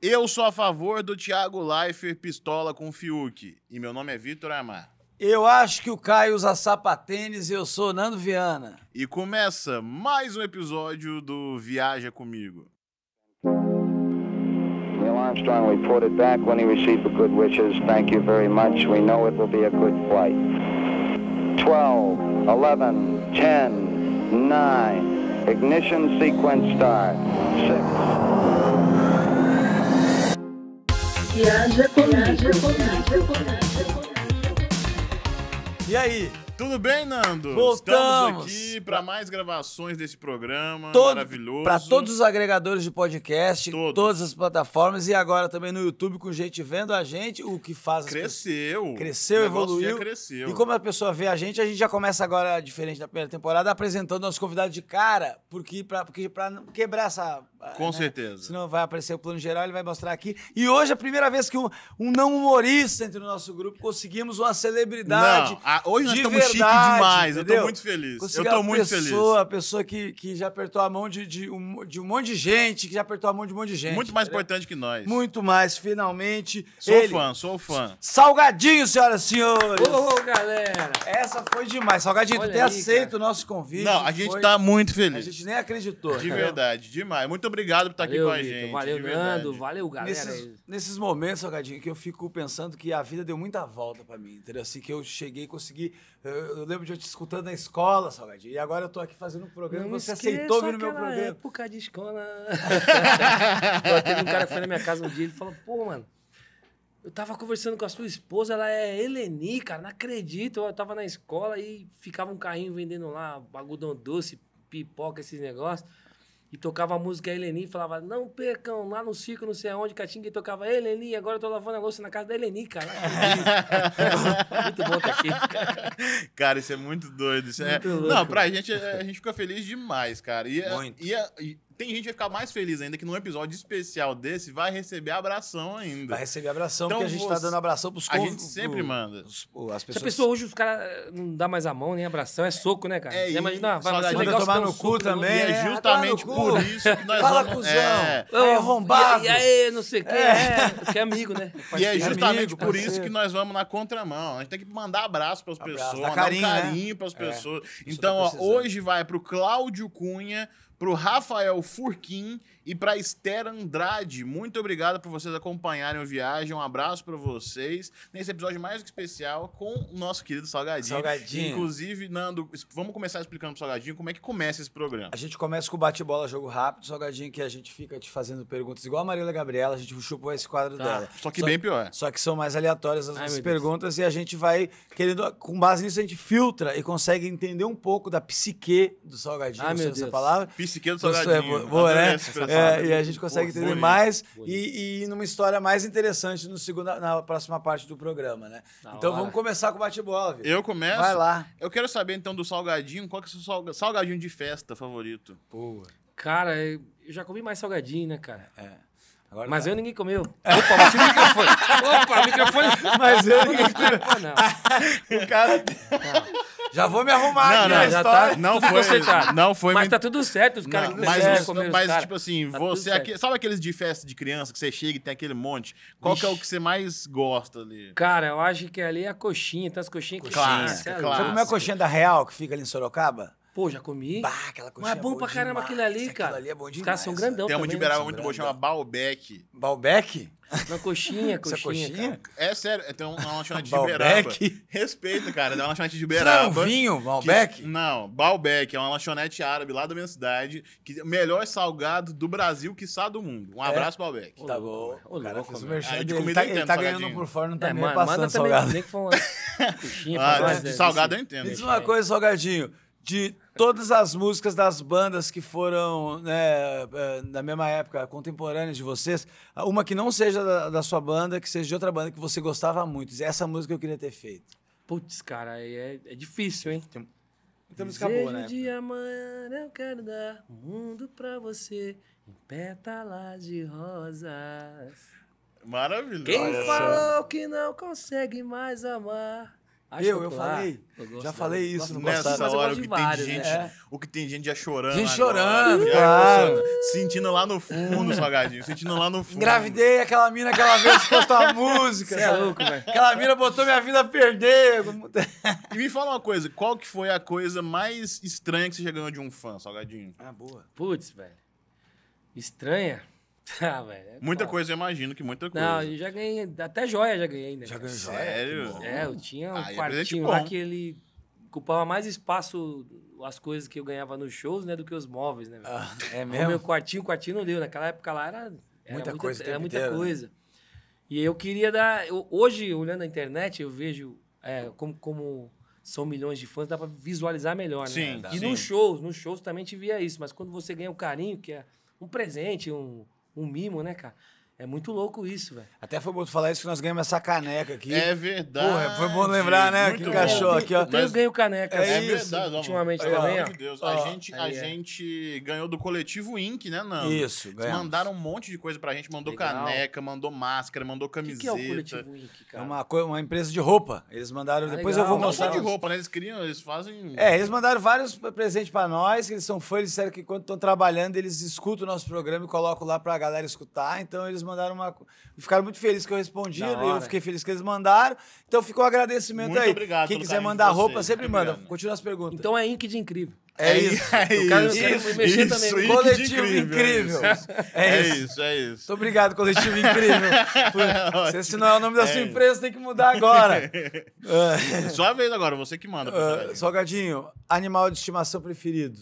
Eu sou a favor do Thiago Leifert pistola com o Fiuk. E meu nome é Vitor Amar. Eu acho que o Caio usa sapatênis e eu sou Nando Viana. E começa mais um episódio do Viaja Comigo. Neil Armstrong reported back when he received the good wishes. Thank you very much. We know it will be a good flight. 12, 11, 10, 9. Ignition sequence start. 6. Viaja comigo. E aí? Tudo bem, Nando? Voltamos. Estamos aqui para mais gravações desse programa Todo, maravilhoso. Para todos os agregadores de podcast, todos. todas as plataformas e agora também no YouTube com gente vendo a gente, o que faz as Cresceu. Cresceu, evoluiu. Cresceu. E como a pessoa vê a gente, a gente já começa agora, diferente da primeira temporada, apresentando nossos convidados de cara, porque para porque para quebrar essa... Eh, com né? certeza. Senão vai aparecer o plano geral, ele vai mostrar aqui. E hoje é a primeira vez que um, um não humorista entre o nosso grupo conseguimos uma celebridade. Não, a, hoje nós estamos Chique demais, entendeu? eu tô muito feliz. Conseguir eu tô muito pessoa, feliz. A pessoa que, que já apertou a mão de, de, um, de um monte de gente, que já apertou a mão de um monte de gente. Muito mais entendeu? importante que nós. Muito mais, finalmente. Sou ele... fã, sou fã. Salgadinho, senhoras e senhores. Ô, galera. Essa foi demais. Salgadinho, Olha tu tem aceito o nosso convite. Não, a gente foi... tá muito feliz. A gente nem acreditou. De verdade, demais. Muito obrigado por estar valeu, aqui com a gente. Valeu, Nando. Valeu, galera. Nesses, nesses momentos, Salgadinho, que eu fico pensando que a vida deu muita volta pra mim, entendeu? Assim, que eu cheguei e consegui. Eu eh, eu lembro de eu te escutando na escola, Salgadinho. E agora eu tô aqui fazendo um programa e você aceitou vir no meu programa. época de escola. teve um cara que foi na minha casa um dia ele falou: pô, mano, eu tava conversando com a sua esposa, ela é Eleni, cara, não acredito. Eu tava na escola e ficava um carrinho vendendo lá bagudão doce, pipoca, esses negócios e tocava a música e falava, não percam, lá no circo, não sei aonde, Catinga, e tocava, Heleni agora eu tô lavando a louça na casa da Heleni cara. muito bom tá aqui. Cara. cara, isso é muito doido. Isso é muito é... não, pra gente, eh, a gente fica feliz demais, cara. E, é, muito. E, é, e tem gente que vai ficar mais feliz ainda que num episódio especial desse vai receber abração ainda. Vai receber abração, então, porque a gente tá você... tá dando abração pros corvos. A gente sempre manda. Os, as pessoas... Se a pessoa hoje, os caras eh, não dá mais a mão, nem abração, é soco, né, cara? É, é imagina, vai você legal tomar no cu também. E é justamente por isso que nós Fala, vamos... cuzão. É, é arrombado. E aí, não sei o quê. É. É, que é amigo, né? E é justamente por isso que nós vamos na contramão. A gente tem que mandar abraço pras pessoas, dar carinho, um carinho né? pras é. pessoas. Tá então, hoje vai pro Cláudio Cunha, para o Rafael Furquim e para Esther Andrade, muito obrigado por vocês acompanharem o Viagem. Um abraço para vocês. Nesse episódio mais que especial com o nosso querido Salgadinho. Salgadinho. Inclusive, Nando, vamos começar explicando pro Salgadinho como é que começa esse programa. A gente começa com o bate-bola, jogo rápido, Salgadinho, que a gente fica te fazendo perguntas igual a Marília Gabriela, a gente chupou esse quadro tá. dela. Só que só, bem pior. Só que são mais aleatórias as Ai, perguntas Deus. e a gente vai querendo, com base nisso, a gente filtra e consegue entender um pouco da psique do Salgadinho, Ai, meu é Deus. essa palavra. Psique do Salgadinho. Vou, vou, né? É, e a gente consegue entender bonito, mais bonito. E, e numa história mais interessante no segundo na próxima parte do programa, né? Da então hora. vamos começar com o bate-bola. Eu começo. Vai lá. Eu quero saber então do salgadinho, qual que é o seu salgadinho de festa favorito? Pô. Cara, eu já comi mais salgadinho, né, cara? É. Agora mas eu ninguém comeu. Opa, bati o microfone. Opa, o microfone. Mas eu ninguém comeu. Não. O cara. Não. Já vou me arrumar não, aqui não, já tá- história. tá, não foi, não foi Mas tá tudo certo, os caras que Mas, os, mas cara, tipo assim, tá você é aqui, sabe aqueles de festa de criança que você chega e tem aquele monte? Qual Ixi. que é o que você mais gosta ali? Cara, eu acho que ali é a coxinha, tem tá as coxinhas que Clássica, clássica. Você comeu a coxinha da Real que fica ali em Sorocaba? Pô, já comi. Bah, aquela coxinha Mas é bom, bom pra caramba aquilo ali, Isso, cara. Aquilo ali é bom demais. Os caras são grandão Tem uma de Uberaba muito boa, chama Baalbec. Baalbec? Uma coxinha, coxinha. Essa coxinha? É sério, é, tem é uma lanchonete de Uberaba. Respeita, cara, tem uma lanchonete de Uberaba. Não, é vinho, Baalbec? Não, Baalbec é uma lanchonete árabe lá da minha cidade, que melhor salgado do Brasil, que quiçá do mundo. Um abraço, é? Baalbec. Tá bom. O cara fez o merchan ele, ele tá, ele tá ganhando por fora, não tá é, nem mano, passando salgado. Nem que for uma coxinha. Ah, salgado né? eu entendo. Diz uma coisa, salgadinho de todas as músicas das bandas que foram né, da é, mesma época, contemporâneas de vocês, uma que não seja da, da, sua banda, que seja de outra banda que você gostava muito. Essa música eu queria ter feito. Putz, cara, é, é difícil, hein? Tem... Então música boa, né? de amanhã eu quero dar o mundo pra você em pétalas de rosas. Maravilhoso. Quem falou que não consegue mais amar eu, eu falei. Eu já falei isso no Nessa gostado, hora, o que, tem gente, né? o que tem gente já chorando. Gente chorando, agora, sentindo lá no fundo, salgadinho. Sentindo lá no fundo. Engravidei aquela mina aquela vez que postou a música. Você é louco, velho. Aquela mina botou minha vida a perder. e me fala uma coisa, qual que foi a coisa mais estranha que você já ganhou de um fã, salgadinho? Ah, boa. Putz, velho. Estranha? Ah, velho. É muita bom. coisa, eu imagino que muita coisa. Não, eu já ganhei, até joia já ganhei ainda. Já ganhei joia? Sério? É, eu tinha um ah, quartinho é lá que ele ocupava mais espaço as coisas que eu ganhava nos shows, né, do que os móveis, né? Ah, é, é mesmo? O meu quartinho, quartinho não deu. Naquela época lá era, era muita, coisa. Era muita inteiro. Né? coisa. E eu queria dar... Eu, hoje, olhando a internet, eu vejo é, como, como são milhões de fãs, dá para visualizar melhor, né? sim, Dá, e sim. nos shows, nos shows também te via isso. Mas quando você ganha o carinho, que é um presente, um um mimo, né, cara? É muito louco isso, velho. Até foi bom tu falar isso que nós ganhamos essa caneca aqui. É verdade. Porra, foi bom lembrar, né? Muito que cachorro aqui, ó. Eu ganho caneca. É, é isso. verdade. Ultimamente Pelo também, de Deus. a, ó, gente, a é. gente ganhou do coletivo Inc, né, Nando? Isso, ganhamos. Mandaram um monte de coisa pra gente. Mandou Legal. caneca, mandou máscara, mandou camiseta. O que, que, é o coletivo Inc, cara? É uma, uma empresa de roupa. Eles mandaram... Ah, depois eu vou mostrar. Não só de roupa, né? Eles criam, eles fazem... É, eles mandaram vários presentes pra nós. Eles são fãs, eles disseram que quando estão trabalhando, eles escutam o nosso programa e colocam lá pra galera escutar. Então, eles mandaram uma. Ficaram muito felizes que eu respondi, eu fiquei feliz que eles mandaram. Então ficou um agradecimento muito aí. Obrigado Quem quiser mandar roupa, sempre manda. Continua as perguntas. Então é Ink de incrível. É, é isso. É o cara, isso, isso, mexer isso, também. Isso, coletivo incrível. É incrível. É, é, isso. é isso, é isso. Muito obrigado, coletivo incrível. Por... É se esse não é o nome da sua empresa, tem que mudar agora. Só a vez agora, você que manda. Uh, Salgadinho, animal de estimação preferido.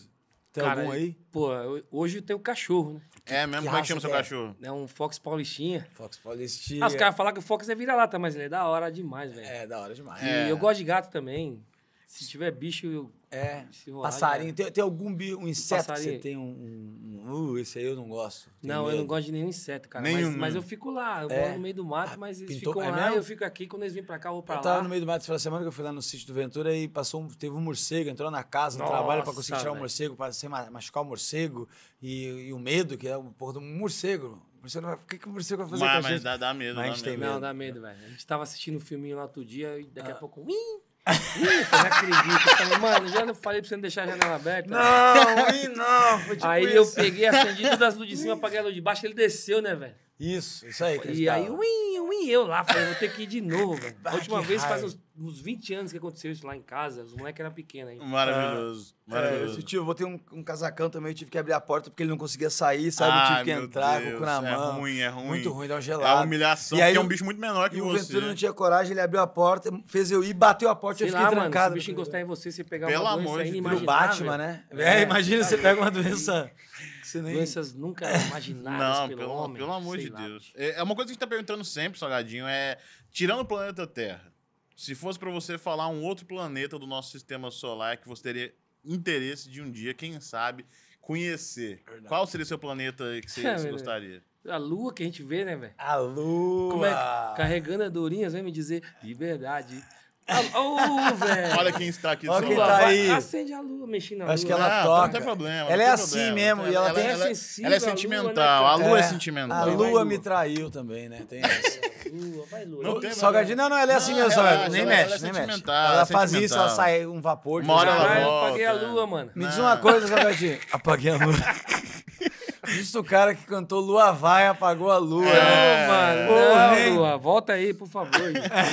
Tem cara, algum aí? Pô, hoje eu tenho cachorro, né? É mesmo? Como é que chama o seu é? cachorro? É um Fox Paulistinha. Fox Paulistinha. Ah, os caras falam que o Fox é vira-lata, mas ele é da hora demais, velho. É, da hora demais. E É. eu gosto de gato também. Se tiver bicho, eu é, passarinho. Tem, tem algum um inseto passarinho. que você tem um, um, Uh, esse aí eu não gosto. Não, medo. eu não gosto de nenhum inseto, cara. Nenhum, mas, mas eu fico lá, eu é. no meio do mato, ah, mas eles Pintou, ficam é lá, mesmo? eu fico aqui, quando eles vêm pra cá, eu vou pra eu lá. Eu tava no meio do mato essa semana que eu fui lá no sítio do Ventura e passou um, teve um morcego, entrou na casa, no trabalho pra conseguir tirar o um morcego, pra sem machucar o morcego. E, e, o medo, que é o porra do morcego. morcego o que, que o morcego vai fazer mas, com a gente? Mas dá, dá medo, mas dá a gente medo. tem medo. Não, dá medo, velho. A gente tava assistindo um filminho lá outro dia e daqui ah. a pouco... Ih! eu não acredito. Eu falei, mano, já não falei pra você não deixar a janela aberta. Não, e não. Tipo aí isso. eu peguei, acendi todas as luzes de cima, apaguei a luz de baixo, ele desceu, né, velho? Isso, isso aí. e aí, uim, uim, eu lá, falei, vou ter que ir de novo. a última vez raio. faz uns, uns 20 anos que aconteceu isso lá em casa, os moleques eram pequenos aí. Maravilhoso, ah, maravilhoso. É, tio, eu botei um, um, casacão também, eu tive que abrir a porta porque ele não conseguia sair, sabe? eu tive que entrar, Deus, com o na é mão. É ruim, é ruim. Muito ruim, dá um gelado. É uma humilhação, e aí, porque é um bicho muito menor que e você. E o Ventura não né? tinha coragem, ele abriu a porta, fez eu ir, bateu a porta e eu fiquei lá, trancado. Mano, se o bicho encostar em você, você pegar Pelo uma doença amor é de Deus. Batman, né? É, é, imagina, você pega uma doença... Você nem... Doenças nunca é. imaginadas Não, pelo, pelo homem. Pelo amor de lá. Deus. É, é, uma coisa que a gente tá perguntando sempre, Salgadinho, é... Tirando o planeta Terra, se fosse para você falar um outro planeta do nosso sistema solar que você teria interesse de um dia, quem sabe, conhecer, Verdade. qual seria o seu planeta que você, é, gostaria? A lua que a gente vê, né, velho? A lua! Como é, carregando a dorinhas, vem me dizer liberdade. Olha quem está aqui. Olha quem está aí. Acende a lua, mexendo na lua. Acho que ela ah, toca. Não tem problema. Ela é assim mesmo. E ela, é tem... ela, é ela é, né, é sentimental. A lua é, sentimental. A lua me traiu também, né? Tem essa. Lua, vai lua. Não tem, Salgadinho, não, não, assim ela é assim mesmo, Nem mexe, nem mexe. Ela faz isso, ela sai um vapor. Mora lá. Apaguei a lua, mano. Me diz uma coisa, Salgadinho. Apaguei a lua. Visto o cara que cantou Lua Vai, apagou a lua. É. Não, mano. Porra, não, Lua, volta aí, por favor.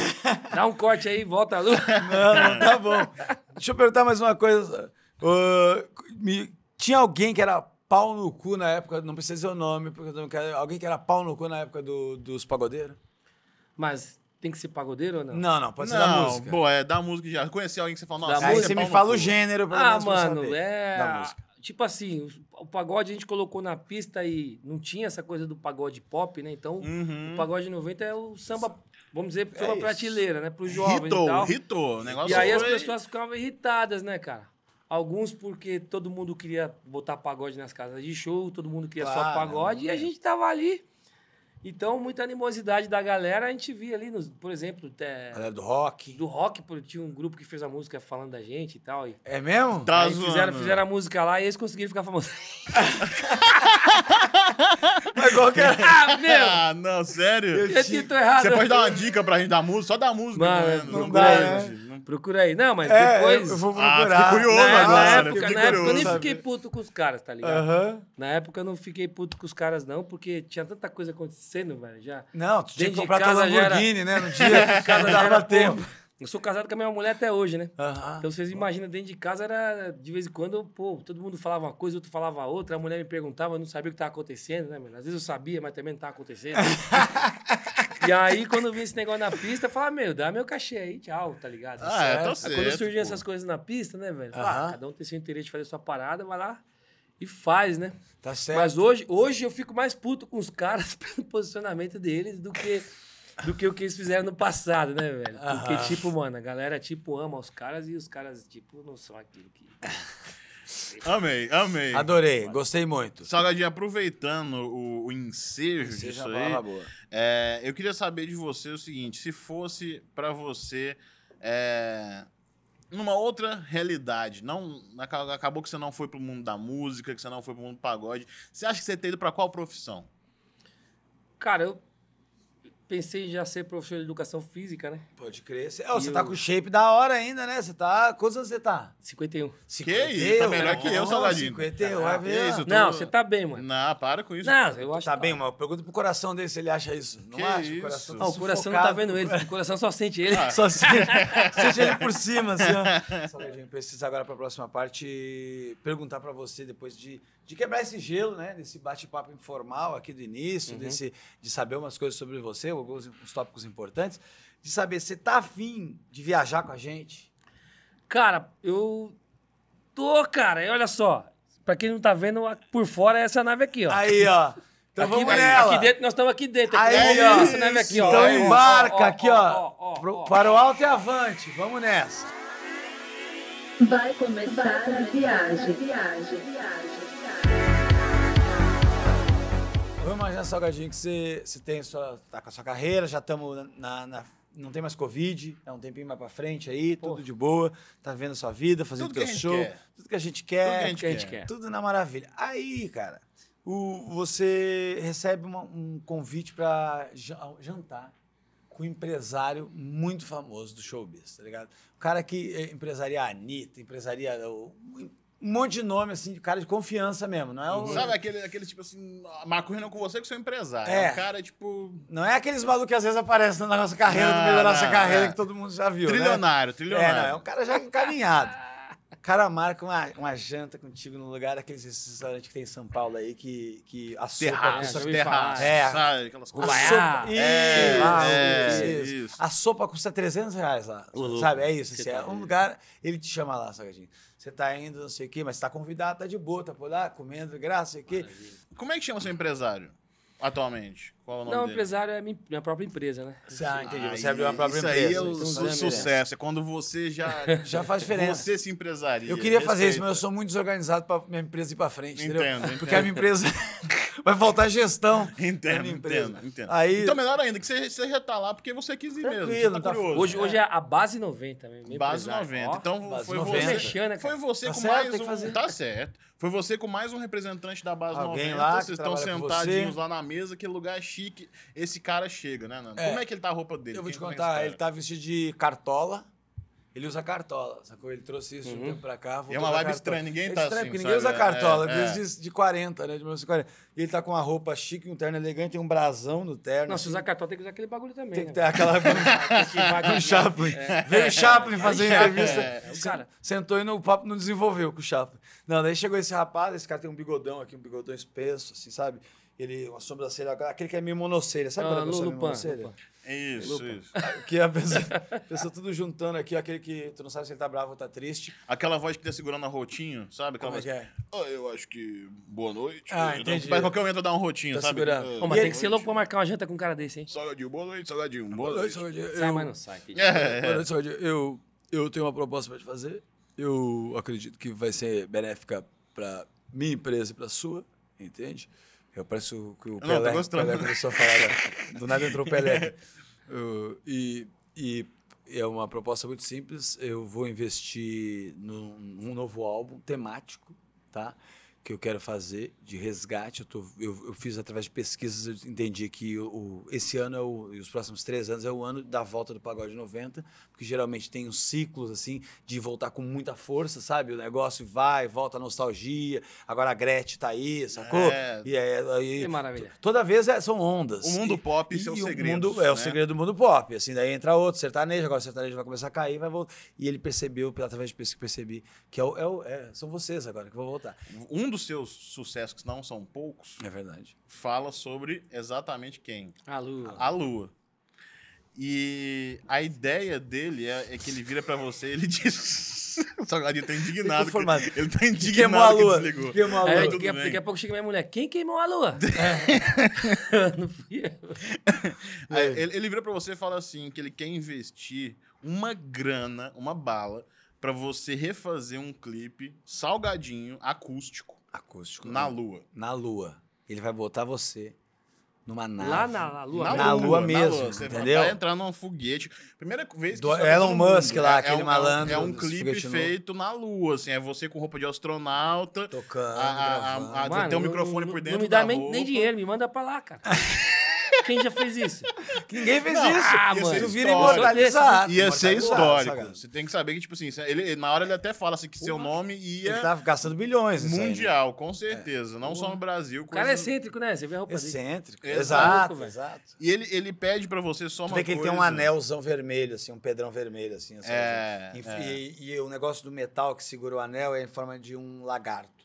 Dá um corte aí, volta a lua. Não, não tá bom. Deixa eu perguntar mais uma coisa. Uh, me... tinha alguém que era pau no cu na época, não precisa dizer o nome, porque alguém que era pau no cu na época do, dos pagodeiros? Mas tem que ser pagodeiro ou não? Não, não, pode ser não, da música. boa, é da música já. Conheci alguém que você fala, nossa, da aí você me fala o gênero pra Ah, mano, é. Da música tipo assim, o, pagode a gente colocou na pista e não tinha essa coisa do pagode pop, né? Então, uhum. o pagode 90 é o samba, vamos dizer, é uma prateleira, né? Para os jovens hitou, e tal. Hitou, o negócio E aí foi... as pessoas ficavam irritadas, né, cara? Alguns porque todo mundo queria botar pagode nas casas de show, todo mundo queria claro, só pagode, né? e a gente tava ali então, muita animosidade da galera a gente via ali, nos, por exemplo. Até, galera do rock. Do rock, porque tinha um grupo que fez a música falando da gente e tal. E, é mesmo? Tá zoando. fizeram, fizeram a música lá e eles conseguiram ficar famosos. É igual que era? Ah, meu! Ah, não, sério? Eu errado. Você pode dar uma dica pra gente da música? Só da música. Mano, não, não dá, não né? Procura aí. Não, mas é, depois... eu vou procurar. Ah, fiquei curioso na, agora, época, fiquei na curioso, época eu nem sabe? fiquei puto com os caras, tá ligado? Uh -huh. Na época eu não fiquei puto com os caras, não, porque tinha tanta coisa acontecendo, velho, já. Não, tu tinha que comprar tua Lamborghini, era... né? No dia, cada dava tempo. Eu sou casado com a minha mulher até hoje, né? Uhum. Então vocês imaginam, dentro de casa era de vez em quando, pô, todo mundo falava uma coisa, outro falava outra, a mulher me perguntava, eu não sabia o que estava acontecendo, né, mano? Às vezes eu sabia, mas também não estava acontecendo. e aí, quando eu vi esse negócio na pista, eu falava, meu, dá meu cachê aí, tchau, tá ligado? Ah, certo. É, tá certo aí, quando surgiam essas coisas na pista, né, velho? Fala, uhum. Ah, cada um tem seu interesse de fazer sua parada, vai lá e faz, né? Tá certo. Mas hoje, hoje eu fico mais puto com os caras pelo posicionamento deles do que do que o que eles fizeram no passado, né, velho? Porque, uh -huh. tipo, mano, a galera, tipo, ama os caras e os caras, tipo, não são aquilo que... Amei, amei. Adorei, gostei muito. Salgadinho, aproveitando o, o ensejo Enseja disso aí, é, eu queria saber de você o seguinte, se fosse para você, é, numa outra realidade, não acabou que você não foi pro mundo da música, que você não foi pro mundo do pagode, você acha que você teria ido pra qual profissão? Cara, eu pensei em já ser professor de educação física, né? Pode crer. Cê, oh, você tá eu... tá com shape da hora ainda, né? Você tá. Quantos anos você tá? 51. Que 51, isso? Tá melhor que eu, saladinho 51, vai ver. tô... Não, você tá bem, mano. Não, para com isso. Não, eu acho. Tá, tá bem, mano. Pergunta pro coração dele se ele acha isso. Não que acha? Isso? O coração, tá o coração não tá vendo ele. O coração só sente ele. Ah. Só sente, sente ele por cima, assim, saladinho precisa agora pra próxima parte perguntar pra você, depois de de quebrar esse gelo, né? Desse bate-papo informal aqui do início, uhum. desse, de saber umas coisas sobre você, alguns uns tópicos importantes, de saber se tá afim de viajar com a gente. Cara, eu tô, cara. E olha só, para quem não tá vendo, por fora é essa nave aqui, ó. Aí, ó. Então aqui, vamos nela. Aqui dentro, nós estamos aqui dentro. Aqui, aí, ó, essa nave aqui, ó. Então embarca aqui, ó, para o alto e avante. Vamos nessa. Vai começar, a viagem. viagem. viagem. Vamos imaginar Salgadinho, que você, você tem sua, tá com a sua carreira, já estamos na, na, Não tem mais Covid, é um tempinho mais pra frente aí, tudo de boa, tá vendo a sua vida, fazendo tudo teu show, quer. tudo que a gente quer. Tudo que a gente, que a gente quer. quer. Tudo na maravilha. Aí, cara, o, você recebe uma, um convite pra jantar com um empresário muito famoso do showbiz, tá ligado? O cara que é empresaria a Anitta, empresaria o, um monte de nome, assim, de cara de confiança mesmo, não é o... Sabe aquele, aquele tipo assim, maconha com você que sou empresário. É. é um cara, tipo... Não é aqueles malucos que às vezes aparecem na nossa carreira, não, no meio da nossa não, carreira, é. que todo mundo já viu, né? Trilionário, né? trilionário. É, não, é um cara já encaminhado. cara marca uma, uma janta contigo no lugar daqueles restaurantes que tem em São Paulo aí, que, que a sopa... Terraço, né? custa, é, terraço, é, sabe? Aquelas coisas. Ah, sopa, é, é, isso, A sopa custa 300 reais lá, Lulu, sabe? É isso, assim, tá é aí. um lugar... Ele te chama lá, salgadinho. Você tá indo, não sei o quê, mas tá convidado, tá de boa, tá por lá, comendo, graça, sei o quê. Como é que chama seu empresário atualmente? Qual é o nome Não, dele? empresário é minha, própria empresa, né? Ah, entendi. Ah, você abriu uma própria isso empresa. É isso aí é o, sucesso. É quando você já... já faz diferença. Você se empresaria. Eu queria Respeita. fazer isso, mas eu sou muito desorganizado para minha empresa ir para frente, entendeu? Entendo, Porque a minha empresa... Vai faltar gestão. Entendo, entendo, entendo. Aí... Então, melhor ainda, que você, você já tá lá porque você quis ir Tranquilo, mesmo. Você tá, tá curioso. Hoje, é. hoje é a base 90 mesmo. Base empresário. 90. então, base foi, 90. Você, Mexana, foi você tá com certo, mais um. Fazer. Tá certo. Foi você com mais um representante da base Alguém 90. Lá então, vocês estão sentadinhos lá na mesa, que lugar é chique esse cara chega, né, Nando? É. Como é que ele tá a roupa dele? Eu vou Quem te contar, ele tá vestido de cartola. Ele usa cartola, sacou? Ele trouxe isso uhum. de um uhum. tempo pra cá. É uma vibe estranha, ninguém é tá assim, estranho, assim. Porque ninguém sabe? usa é, cartola, é, desde é. de 40, né? De 1940. E ele tá com uma roupa chique, um terno elegante, tem um brasão no terno. Não, assim. se usar assim. cartola, tem que usar aquele bagulho também. Tem né? que ter aquela. o Chaplin. É. Veio o Chaplin fazer entrevista. O cara. Sentou e no papo não desenvolveu com o Chaplin. Não, daí chegou esse rapaz, esse cara tem um bigodão aqui, um bigodão espesso, assim, sabe? ele, a sobrancelha, aquele que é meio monocelha, sabe ah, quando a é Lupan, monocelha? Lupan. Isso, isso. Que a pessoa, a pessoa tudo juntando aqui, aquele que tu não sabe se ele tá bravo ou tá triste. Aquela voz que tá segurando a rotinha sabe? Aquela Como é voz. É? Oh, eu acho que boa noite. Ah, então, entendi. Mas qualquer momento dá dar um rotinho, tá sabe? Segurando. oh, mas tem que ser louco pra marcar uma janta com um cara desse, hein? Salgadinho, boa noite, salgadinho, boa, boa noite. noite. Eu... Sai, mas não sai. É, Boa noite, salgadinho. Eu, eu tenho uma proposta pra te fazer. Eu acredito que vai ser benéfica pra minha empresa e pra sua, entende? Entende? Eu pareço que o tá Pelé, não, tô Pelé começou a falar. do nada entrou o Pelé. Uh, e, e é uma proposta muito simples. Eu vou investir num, num novo álbum temático, tá? que eu quero fazer de resgate. Eu, tô, eu, eu fiz através de pesquisas, eu entendi que o, esse ano é o, e os próximos três anos é o ano da volta do pagode 90, porque geralmente tem uns ciclos assim de voltar com muita força, sabe? O negócio vai, volta a nostalgia. Agora a Gretchen tá aí, sacou? É, e aí, que maravilha. Toda vez é, são ondas. O mundo pop e, seus e segredos. Mundo, né? É o né? segredo do mundo pop. Assim, daí entra outro sertanejo, agora o sertanejo vai começar a cair, vai voltar. E ele percebeu, através de pesquisa, percebi que é, é, é são vocês agora que vão voltar. Um dos seus sucessos, que não são poucos, é verdade. fala sobre exatamente quem? A Lua. A Lua. E a ideia dele é, é que ele vira para você e ele diz. o Salgadinho tá indignado. Que, ele tá indignado. Que tá queimou a lua. Que desligou. queimou a lua. É, daqui, daqui, a pouco chega minha mulher. Quem queimou a lua? é. Não fui eu. ele, ele vira para você e fala assim: que ele quer investir uma grana, uma bala, para você refazer um clipe salgadinho, acústico Acústico. Na né? Lua. Na Lua. Ele vai botar você numa nave. Lá na, na Lua. Na, na lua, lua, mesmo, na lua. Você entendeu? Vai tá entrar num foguete. Primeira vez que Do tá Elon Musk lá, é, é aquele é um, malandro. É um clipe feito na Lua, assim. É você com roupa de astronauta. Tocando, a, a, a, a Mano, tem um microfone não, por dentro Não me dá nem, nem dinheiro, me manda pra lá, cara. Quem já fez isso? Ninguém fez não, isso. Ah, mano. Tu vira imortalizar. Ia é ser histórico. Você tem que saber que, tipo assim, é, ele, na hora ele até fala assim, que Pô, seu nome ia. Ele é tava tá gastando bilhões. Mundial, aí, né? com certeza. É. Não Pô. só no Brasil. O cara é excêntrico, né? Você vê a roupa Excêntrico. Exato, exato, exato. E ele, ele pede pra você só uma. Vê que ele tem um anelzão vermelho, assim, um pedrão vermelho, assim. é, e, é. E, e o negócio do metal que segura o anel é em forma de um lagarto.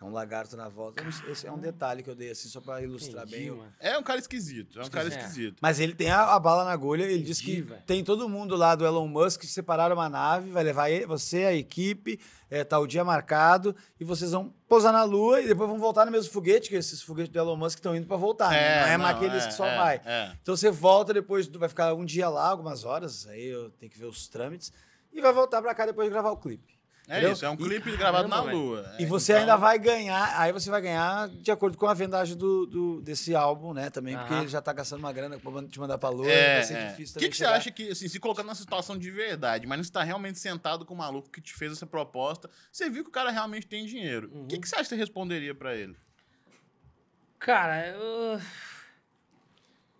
É um lagarto na volta. Esse é um ah. detalhe que eu dei, assim, só pra ilustrar Entendi, bem. Mano. É um cara esquisito, é um cara esquisito. Mas ele tem a, a bala na agulha, ele Entendi, diz que véio. tem todo mundo lá do Elon Musk, separaram uma nave, vai levar ele, você, a equipe, é, tá o dia marcado, e vocês vão pousar na Lua e depois vão voltar no mesmo foguete, que esses foguetes do Elon Musk estão indo pra voltar, né? é, né? não é aqueles é, que só é, vai. É. Então você volta depois, vai ficar um dia lá, algumas horas, aí eu tenho que ver os trâmites, e vai voltar pra cá depois de gravar o clipe. É entendeu? isso, é um clipe gravado caramba, na lua. E é, você então... ainda vai ganhar, aí você vai ganhar de acordo com a vendagem do, do desse álbum, né? Também, porque ele já tá gastando uma grana pra te mandar pra lua, é, vai ser é. difícil também. O que, que você acha que, assim, se colocando na situação de verdade, mas não está realmente sentado com o maluco que te fez essa proposta, você viu que o cara realmente tem dinheiro. O uhum. que, que você acha que você responderia para ele? Cara, eu...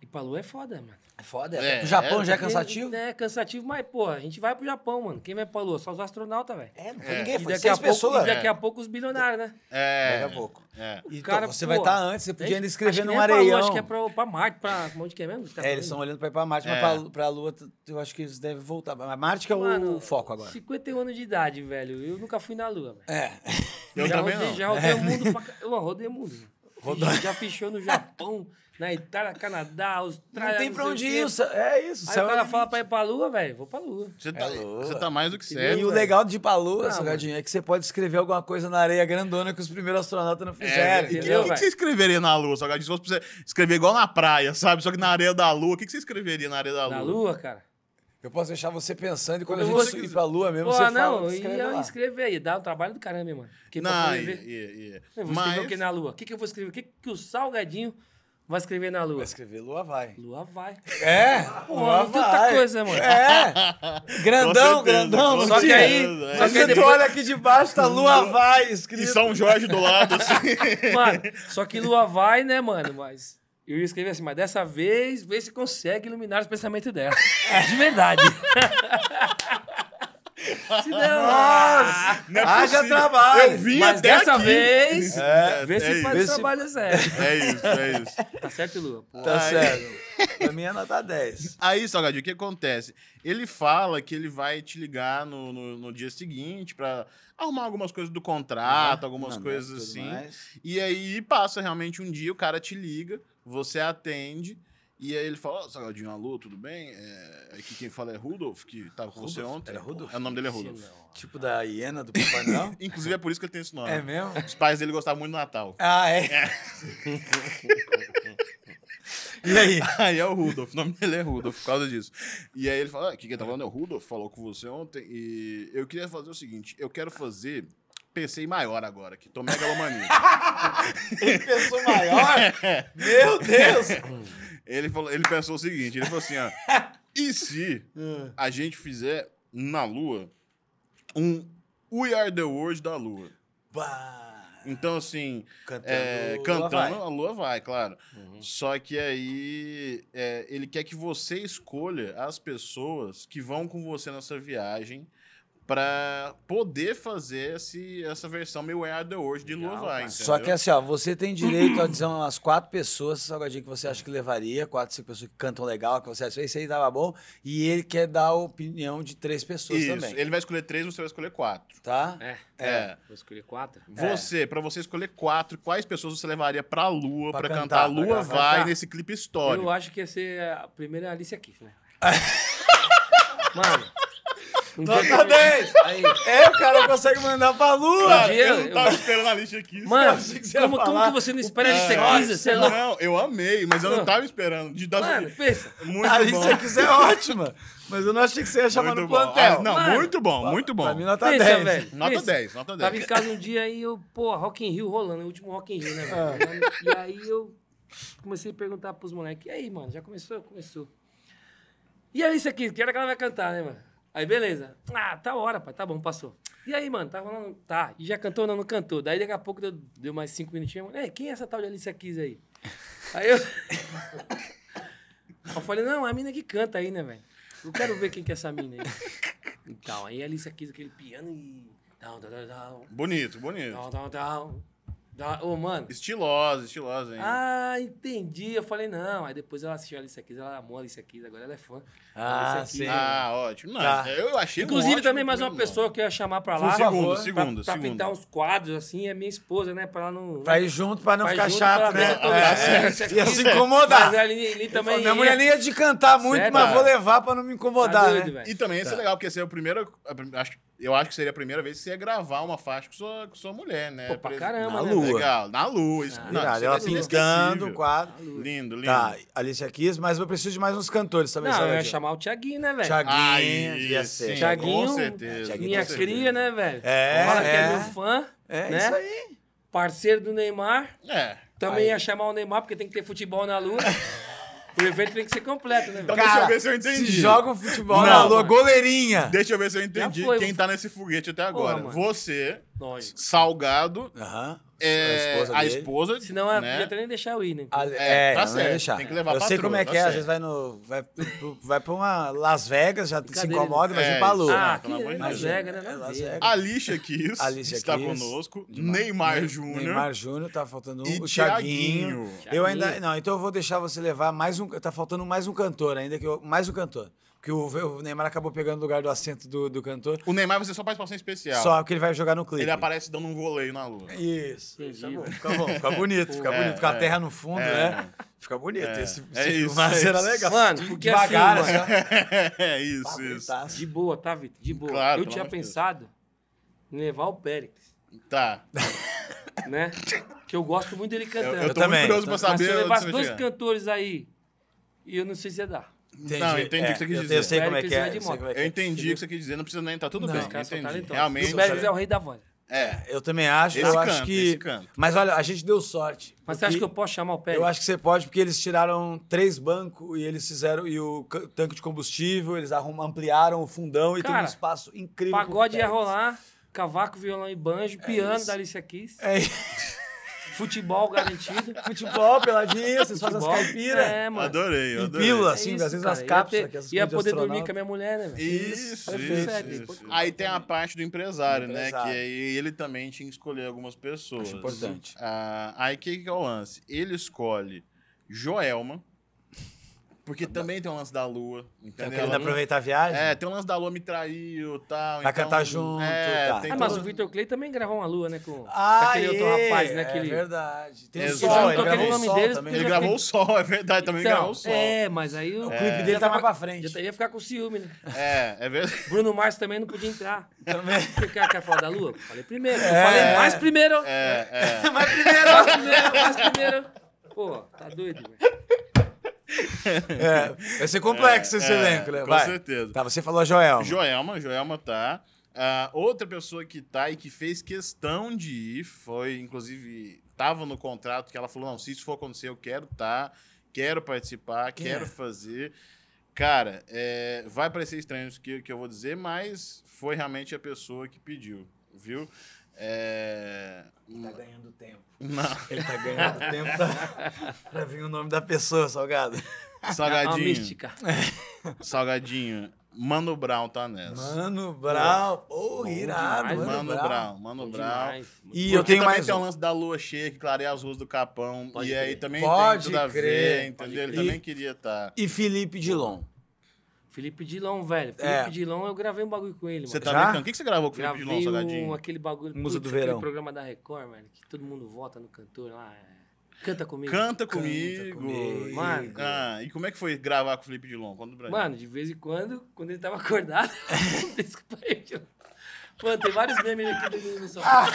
e pra lua é foda, mano. É foda, é. é o Japão é, já é cansativo? É, é, cansativo, mas, pô, a gente vai pro Japão, mano. Quem vai pra Lua? Só os astronautas, velho. É, não é. foi ninguém, foi seis pouco, pessoas. E daqui a pouco os bilionários, né? É. Daqui a pouco. É. Então, cara, então, você pô, vai estar tá antes, você podia ainda escrever num é areião. acho que é pra, pra Marte, pra onde que é mesmo? Tá é, eles estão olhando pra ir pra Marte, mas pra, pra Lua eu acho que eles devem voltar. Mas Marte que é mano, o foco agora. 51 anos de idade, velho. Eu nunca fui na Lua, velho. É. Eu já também rodei, não. Já rodei o mundo pra... Eu rodei o mundo. Já fechou no Japão. na Itália, Canadá, Austrália. Não tem pra onde ir. É isso. Aí o cara é fala pra ir pra lua, velho. Vou pra lua. Você tá, é você tá mais do que certo. E o legal de ir pra lua, Salgadinho, é que você pode escrever alguma coisa na areia grandona que os primeiros astronautas não é, fizeram. É, o que, que, você escreveria na lua, Salgadinho? Se fosse pra você escrever igual na praia, sabe? Só que na areia da lua, o que, que você escreveria na areia da lua? Na lua, cara? Eu posso deixar você pensando e quando eu a gente subir pra lua mesmo, Pô, você não, fala, escreve ia escrever aí, dá um trabalho do caramba, mano. Porque não, escrever... ia, ia, ia. vou escrever Mas... o que na lua? O que, que eu vou escrever? O que, que o Salgadinho Vai escrever na lua. Vai escrever lua vai. Lua vai. É? Pô, lua vai. tanta coisa, mano. É. Grandão, grandão. Só que aí... É. Só que aí depois... olha aqui debaixo, tá lua vai escrito. E São Jorge do lado, assim. Mano, só que lua vai, né, mano? Mas... Eu ia escrever assim, mas dessa vez, vê se consegue iluminar os pensamentos dela. De verdade. Se não, Nossa! Não é haja trabalho! Eu vim Mas até dessa aqui. vez, é, vê se é faz o trabalho certo. É isso, é isso. Tá certo, Lua? Tá Aí. certo. Pra mim é nota 10. Aí, Salgadinho, o que acontece? Ele fala que ele vai te ligar no, no, no dia seguinte pra arrumar algumas coisas do contrato, ah, algumas não, coisas não, assim. Mais. E aí passa realmente um dia, o cara te liga, você atende e aí ele fala, oh, Salgadinho, alô, tudo bem? É, aqui é quem fala é Rudolf, que tava com Rudolf? você ontem. Era Rudolf? É, o nome dele é Rudolf. Sim, tipo da hiena do Papai Noel? Inclusive é por isso que ele tem esse nome. É mesmo? Os pais dele gostavam muito do Natal. Ah, é? é. E aí? Aí é o Rudolf, o nome dele é Rudolf por causa disso. E aí ele fala: ah, quem tá falando é o Rudolf, falou com você ontem. E eu queria fazer o seguinte: eu quero fazer pensei maior agora, que tô megalomaníaco. ele pensou maior? Meu Deus! ele, falou, ele pensou o seguinte, ele falou assim, ó... E se ah. a gente fizer na Lua um We Are The World da Lua? Bah. Então, assim, cantando, é, cantando a lua vai, claro. Uhum. Só que aí é, ele quer que você escolha as pessoas que vão com você nessa viagem para poder fazer esse, essa versão meio de hoje de Lua Vai. Só que assim, ó, você tem direito a dizer umas quatro pessoas, salgadinho, que você acha que levaria, quatro, cinco pessoas que cantam legal, que você acha que isso aí tava bom, e ele quer dar a opinião de três pessoas isso. também. Ele vai escolher três, você vai escolher quatro. Tá? É. é. é. Vou escolher quatro. É. Você, é. para você escolher quatro, quais pessoas você levaria pra Lua para cantar, cantar Lua pra Vai cantar. nesse clipe histórico? Eu acho que ia ser a primeira Alicia aqui né? Mano. Nota 10! Aí. É, o cara consegue mandar pra lua! Um dia, eu não tava eu... esperando a lista aqui. Mano, que como, como, que você não espera a lista 15? Sei lá. Não, eu amei, mas eu não tava esperando. De das... Mano, pensa. Muito a lista 15 é ótima. Mas eu não achei que você ia chamar muito no plantel. Ah, não, Mano, muito bom, muito bom. Pra mim, nota pensa, 10. Velho, nota pensa. 10, nota 10. Tava em casa um dia aí, eu, pô, Rock in Rio rolando, o último Rock in Rio, né, Ah. E aí eu comecei a perguntar pros moleques, e aí, mano, já começou? Começou. E a lista 15, que era que ela vai cantar, né, mano? Aí, beleza. Ah, tá hora, pai. Tá bom, passou. E aí, mano, tá falando Tá. E já cantou ou não, não cantou? Daí daqui a pouco deu, deu mais cinco minutinhos. Ei, quem é essa tal de Alicia Keys aí? Aí eu. eu falei, não, é a mina que canta aí, né, velho? Eu quero ver quem que é essa mina aí. Então, aí a Alicia Keys, aquele piano e. Bonito, bonito. Da, oh, mano. Estilosa, estilosa, hein? Ah, entendi. Eu falei, não. Aí depois ela assistiu a Alicia Keys, ela amou a Alicia Keys, agora ela é fã. Ah, sim. Ah, né? ótimo. Não, tá. eu achei Inclusive, um também mais uma pessoa que eu ia chamar pra lá. Sim, segundo, favor, segundo, pra, pra segundo. pintar uns quadros, assim, é minha esposa, né? Pra ela não... Pra ir junto, pra não pra ficar chato, né? é, é, ia se incomodar. Mas ali, ali também Minha ia... mulher nem ia de cantar muito, Sério? mas vou tá. levar pra não me incomodar, tá né? E também ia ser tá. legal, porque ia ser o primeiro... Acho que eu acho que seria a primeira vez que você ia gravar uma faixa com sua, com sua mulher, né? Pô, pra caramba, na né? lua. Legal, na lua. Ah, não, irado, é ela pintando o quadro. Lindo, lindo. Tá. tá, Alicia Keys, mas eu preciso de mais uns cantores também. Não, eu ia chamar o Tiaguinho, né, velho? Tiaguinho, ah, ia ser. Tiaguinho, com certeza. É minha com certeza. cria, né, velho? É, Fala que é meu fã, É, é né? isso aí. Parceiro do Neymar. É. Também aí. ia chamar o Neymar, porque tem que ter futebol na lua. O evento tem que ser completo, né? Então Cara, deixa eu ver se eu entendi. Se joga o futebol não, na lua, goleirinha. Deixa eu ver se eu entendi foi, quem tá nesse foguete até agora. Porra, você, Lógico. Salgado. Aham. É, a esposa. se não esposa é, né? podia até nem deixar eu ir, né? A- ah, é, é, tá certo. Tem que levar eu sei como é tá que tá é, às vezes vai no. Vai, vai pra uma Las Vegas, já se Brincadeira, incomoda, mas né? ah, É, vai pra lua. Ah, aqui, pelo Las Vegas, né? É, Las Las Vegas. Alicia Keys Alicia está Keys, conosco. Neymar né? Júnior. Neymar Júnior, tá faltando um. E o Thiaguinho. Thiaguinho. Eu ainda. Não, então eu vou deixar você levar mais um. Tá faltando mais um cantor ainda, que eu, mais um cantor. Porque o, o Neymar acabou pegando o lugar do assento do, do cantor. O Neymar vai ser só participação especial. Só que ele vai jogar no clipe. Ele aparece dando um voleio na lua. Isso. isso é bom. Fica bom, fica bonito, fica é, bonito. Com a é. terra no fundo, é. né? Fica bonito. É, esse, é isso, mas é era legal. Mano, porque assim, devagar, assim, mano. é isso, tá, isso. Tá. De boa, tá, Vitor? De boa. Claro, eu tinha pensado em levar o Péricles. Tá. Né? Que eu gosto muito dele cantando. Eu, eu tô eu também. curioso pra saber. Mas se eu levasse dois cantores aí, e eu não sei se ia dar. Entendi. Não, entendi é, o que é, você quis dizer. Eu, sei, é é como é que é, eu entendi o que você quis dizer, não precisa nem estar tá tudo não, bem. Entendi. Realmente. O Pérez é o rei da van. É, eu também acho. Esse eu canto, acho que. Mas olha, a gente deu sorte. Mas você acha que eu posso chamar o Pérez? Eu acho que você pode, porque eles tiraram três bancos e eles fizeram. E o tanque de combustível, eles arrumam, ampliaram o fundão e Cara, tem um espaço incrível. Pagode ia rolar, cavaco, violão e banjo, piano da Alicia Kiss. É isso. Futebol garantido. Futebol, peladinha vocês fazem as caipiras. É, mano. Adorei, adorei. Pílula, é assim, às vezes as cápsulas. Ia, ia poder dormir com a minha mulher, né? Velho? Isso, isso, isso, isso, Aí tem a parte do empresário, do né? Que aí ele também tinha que escolher algumas pessoas. Acho importante. Ah, aí o que, que é o lance? Ele escolhe Joelma porque também tem um lance da lua, tá entendeu? Tá querendo aproveitar a viagem? É, tem um lance da lua me traiu e tal. Vai então, cantar junto é, tá. Ah, mas todo... o Vitor Clay também gravou uma lua, né? Com, ah, com tá outro é, rapaz, né? Aquele... É verdade. Tem o sol, ele gravou o sol deles, também. Ele gravou fiquei... o sol, é verdade, também então, gravou o sol. É, mas aí o, é. clipe dele tá mais pra frente. Já teria ficar com ciúme, né? É, é verdade. Bruno Mars também não podia entrar. Também. Você quer, quer falar da lua? Falei primeiro. É, eu falei mais primeiro. É, é. mais primeiro. mais primeiro, mais primeiro. Pô, tá doido, velho. é, vai ser complexo é, esse elenco, é, né? Com vai. certeza. Tá, você falou a Joelma. Joelma, Joelma tá. Uh, outra pessoa que tá e que fez questão de ir foi, inclusive, tava no contrato que ela falou: não, se isso for acontecer, eu quero tá, quero participar, Quem é. quero é? fazer. Cara, é, vai parecer estranho isso que, que eu vou dizer, mas foi realmente a pessoa que pediu, viu? É... Ele tá ganhando tempo. Não. Ele tá ganhando tempo pra, pra vir o nome da pessoa, Salgado. É Salgadinho. É mística. Salgadinho. Mano Brown tá nessa. Mano Brown, pô, oh, irado. Demais, mano, Mano Brown, Brown Mano Brown. Demais. E eu tenho mais tem um. o lance da lua cheia que clareia as ruas do Capão. Pode e crer. aí também Pode tem tudo crer. a ver, entendeu? Ele também queria estar. Tá. E Felipe Dilon. Felipe Dilon, velho. Felipe é. Dilon, eu gravei um bagulho com ele, mano. Você tá brincando? O que você gravou com o Felipe Dilon, Salgadinho? aquele bagulho. Música do Verão. programa da Record, mano que todo mundo vota no cantor lá. É. Canta comigo. Canta comigo. Mano. Ah, e como é que foi gravar com o Felipe Dilon? Conta pra Mano, de vez em quando, quando ele tava acordado, desculpa tipo, aí, Mano, tem vários memes aqui do meu São Paulo.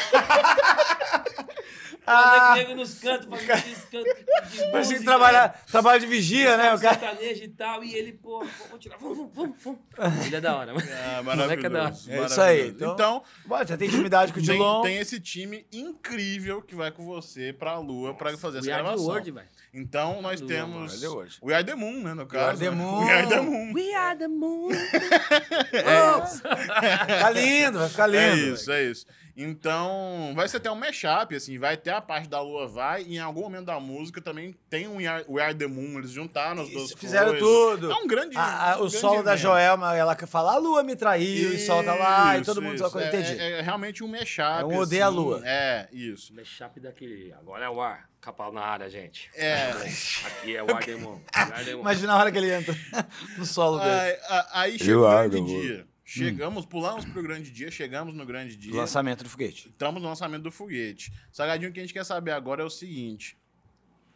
É ah, nego nos cantos, fazendo isso, canto de música. trabalhar, trabalho de vigia, né? O cara sertanejo e tal, e ele, pô, vamos tirar, vamos, vamos, vamos. Ele é da hora, mano. Ah, é, maravilhoso. É, isso aí. Então, então bom, já tem intimidade com o Dilon. Tem, tem esse time incrível que vai com você pra Lua pra fazer essa gravação. World, velho. Então, tá nós Lua, temos... Mano, We Are The Moon, né, no caso. We Are The Moon. We Are The Moon. We Are The Moon. é. Tá lindo, vai ficar é lindo. É isso, é isso. Então, vai ser até um mashup, assim, vai ter a parte da Lua Vai, e em algum momento da música também tem um We Are The Moon, eles juntaram as duas Fizeram coisas. tudo. É um grande... A, a, um o grande solo evento. da Joelma, ela que fala, a Lua me traiu, isso, e solta lá, e todo mundo isso. é, É, é, realmente um mashup. É um odeia assim, a Lua. É, isso. Mashup daquele, agora é o ar. Capal na área, gente. É. Aqui é o Ardemon. Imagina a hora que ele entra no solo dele. Aí, aí chegou o grande dia. Chegamos, hum. pulamos pro grande dia, chegamos no grande dia. Lançamento do foguete. Estamos no lançamento do foguete. sagadinho o que a gente quer saber agora é o seguinte.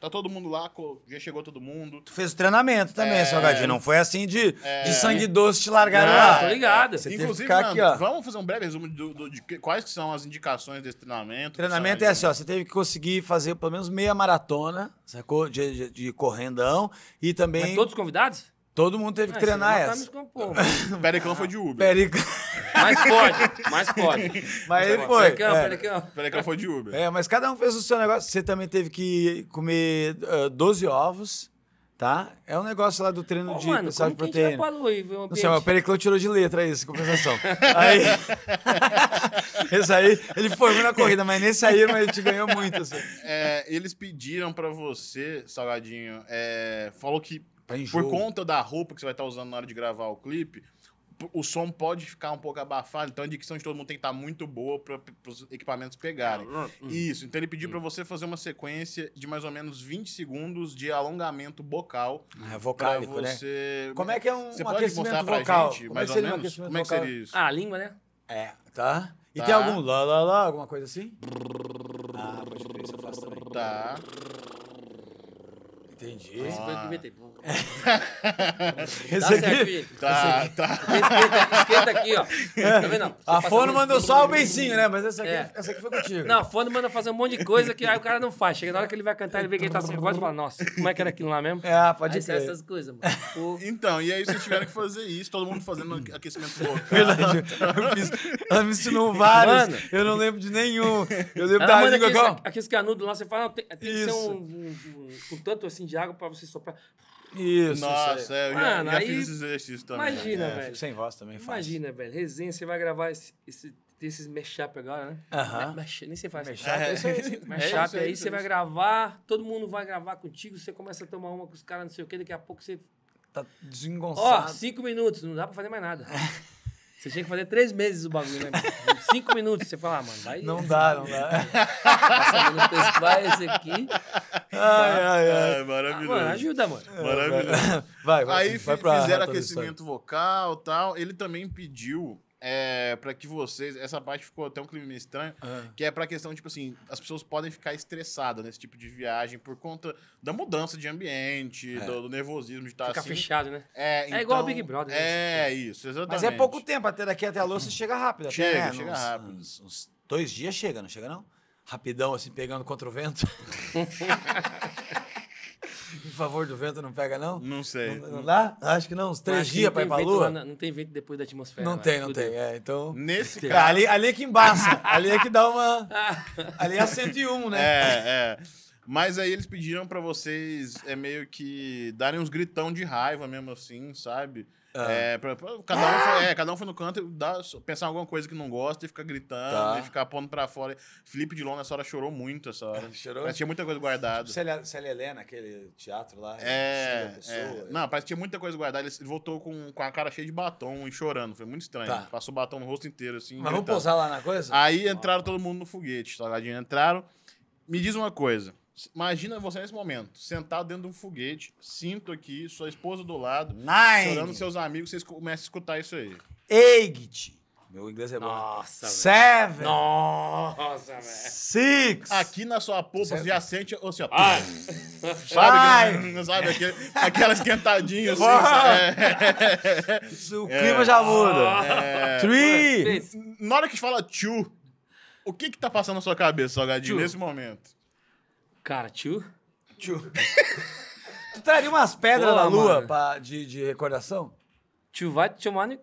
Tá todo mundo lá, já chegou todo mundo. Tu fez o treinamento também, é... Não foi assim de, é... de sangue doce te largar é, lá. Tô ligado. Você Inclusive, mano, aqui, ó. vamos fazer um breve resumo do, do, de quais que são as indicações desse treinamento. Treinamento é assim, ó. Você teve que conseguir fazer pelo menos meia maratona, sacou? De, de, de correndão. E também. Mas todos convidados? Todo mundo teve é, que treinar tá essa. Pericão foi de Uber. Pericão. Mas pode, mas pode. Mas ele é foi. Pericão, é. Pericão. Pericão foi de Uber. É, mas cada um fez o seu negócio. Você também teve que comer uh, eh, 12 ovos, tá? É um negócio lá do treino de mano, pessoal de proteína. Não sei, mas o Pericão tirou de letra isso, compensação. aí. esse aí, ele foi na corrida, mas nesse aí mas ele te ganhou muito. Assim. É, eles pediram pra você, Salgadinho, é, falou que Tá por conta da roupa que você vai estar tá usando na hora de gravar o clipe, o som pode ficar um pouco abafado, então a dicção de todo mundo tem que estar tá muito boa para os equipamentos pegarem. É, é, é. Isso, então ele pediu para você fazer uma sequência de mais ou menos 20 segundos de alongamento vocal. Ah, vocálico, né? você... né? Como é que é um, você um pode aquecimento mostrar pra vocal? Gente, Como mais ou menos? Como é que seria isso? Ah, a língua, né? É, tá. E tá. tem algum lá, lá, lá, alguma coisa assim? Ah, pode crer, também. Tá. Entendi. Ah. Esse foi o que inventei. Esse tá aqui? certo, filho. Tá, tá. Esquenta, aqui, ó. É. Tá vendo? Não, a Fono mandou só o beicinho, né? Mas essa aqui, é. essa aqui foi contigo. Não, a Fono manda fazer um monte de coisa que aí o cara não faz. Chega na hora que ele vai cantar, ele vê que ele tá sem voz e fala, nossa, como é que era aquilo lá mesmo? É, pode aí ser. essas coisas, mano. Então, e aí vocês tiveram que fazer isso, todo mundo fazendo aquecimento vocal. Verdade. Ela me ensinou vários. Mano, eu não lembro de nenhum. Eu lembro ela da língua. Aqueles, aqueles canudos lá, você fala, tem, tem que ser um, um, um, um tanto assim de água para você soprar. Isso. Nossa, é, eu já, Mano, já aí, fiz esses exercícios também. Né? Imagina, é, velho. Sem voz também faz. Imagina, velho. Resenha, você vai gravar esse, esse desses mashup agora, né? Aham. Uh -huh. Nem é, é você faz. Mashup, aí. você vai gravar, todo mundo vai gravar contigo, você começa a tomar uma com os caras, não sei o quê, daqui a pouco você... Tá desengonçado. Ó, oh, cinco minutos, não dá pra fazer mais nada. Você tinha que fazer três meses o bagulho, né? Cinco minutos, você fala, ah, mano, vai. Não dá, não dá. Passa no esse aqui. Ai, ai, ai. É, maravilhoso. Ah, mano, ajuda, mano. É, maravilhoso. Vai, vai. Aí vai fizeram aquecimento vocal e tal. Ele também pediu é, para que vocês. Essa parte ficou até um clima meio estranho, uhum. que é pra questão, tipo assim, as pessoas podem ficar estressadas nesse tipo de viagem por conta da mudança de ambiente, é. do, do, nervosismo de estar tá Fica assim. fechado, né? É, é então, igual o Big Brother. É, né? isso, exatamente. Mas é pouco tempo até daqui até a louça uhum. chega rápido. Chega, né? chega uns, rápido. Uns, uns dois dias chega, não chega não? Rapidão, assim, pegando contra o vento. em favor do vento não pega, não? Não sei. Não, não dá? Acho que não, uns três dias para ir pra lua. Não, não tem vento depois da atmosfera. Não tem, não tem. É, então. Nesse caso. Ali, ali é que embaça. ali é que dá uma. ali é a 101, né? É, é. Mas aí eles pediram para vocês é meio que darem uns gritão de raiva mesmo assim, sabe? Ah. É, pra, pra, cada, um foi, é, cada um foi no canto, dá, pensar em alguma coisa que não gosta e ficar gritando tá. e ficar pondo pra fora. Felipe lona essa hora chorou muito essa hora. chorou? Mas tinha muita coisa tipo, guardada. Tipo, Célia, Helena, aquele teatro lá. É. É. é. Não, parece que tinha muita coisa guardada. Ele voltou com, com a cara cheia de batom e chorando. Foi muito estranho. Tá. Passou batom no rosto inteiro, assim. Mas gritando. vamos pousar lá na coisa? Aí entraram Nossa. todo mundo no foguete, salgadinho. Entraram. Me diz uma coisa. Imagina você nesse momento, sentado dentro de um foguete, cinto aqui, sua esposa do lado, Nine. chorando seus amigos, vocês começam a escutar isso aí. Eight. Meu inglês é bom. Nossa, velho. Seven. Nossa, velho. Six. Aqui na sua polpa, você já sente, ou assim, ó, Ai. sabe, que- é? sabe aquele, aquela esquentadinha assim, é. O clima já muda. É. Three. Na hora que fala two, o que que tá passando na sua cabeça, Salgadinho, nesse momento? Cara, tio? Tio. tu traria umas pedras Pô, na lua pra, de, de recordação? Tio vai te chamar.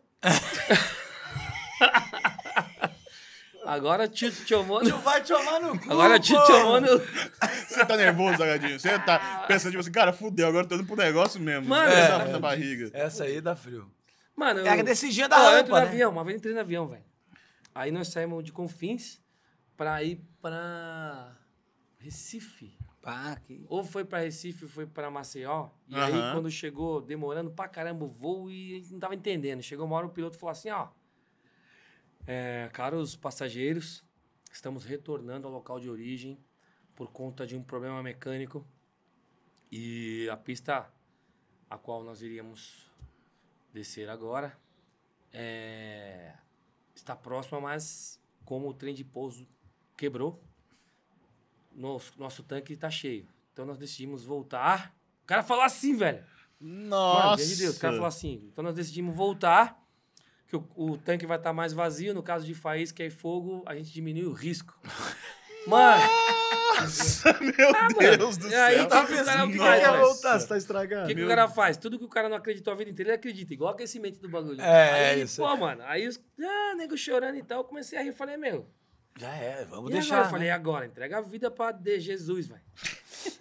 Agora te chamou no... Tu vai te chamar no cu, Agora te chamou no... Você tá nervoso, Agadinho? Você tá pensando, tipo assim, cara, fudeu, agora eu tô indo pro negócio mesmo. Mano... É, essa, é, barriga. Essa aí dá frio. Mano... Pega é eu... desse dia da Pô, rampa, eu no né? avião, uma vez eu entrei no avião, velho. Aí nós saímos de Confins pra ir pra... Recife. Ou foi para Recife, ou foi para Maceió. E uhum. aí, quando chegou, demorando pra caramba o voo e não tava entendendo. Chegou uma hora o piloto falou assim: ó, é, caros passageiros, estamos retornando ao local de origem por conta de um problema mecânico e a pista a qual nós iríamos descer agora é, está próxima, mas como o trem de pouso quebrou, nosso, nosso tanque tá cheio. Então nós decidimos voltar. O cara falou assim, velho. Nossa! Mano, Deus de Deus, o cara falou assim. Então nós decidimos voltar, que o, o tanque vai estar tá mais vazio. No caso de faísca e fogo, a gente diminui o risco. Mano! Nossa, ah, meu ah, Deus mano. do céu. Aí, tá pensando, o que, cara voltar, você tá estragando. O que, que o cara faz? Tudo que o cara não acreditou a vida inteira, ele acredita, igual aquecimento do bagulho. É, aí, é isso. Pô, mano, aí os ah, nego chorando e tal, eu comecei a rir, falei, meu, já é, vamos e deixar. Agora? Né? Eu falei, agora, entrega a vida pra de Jesus, vai.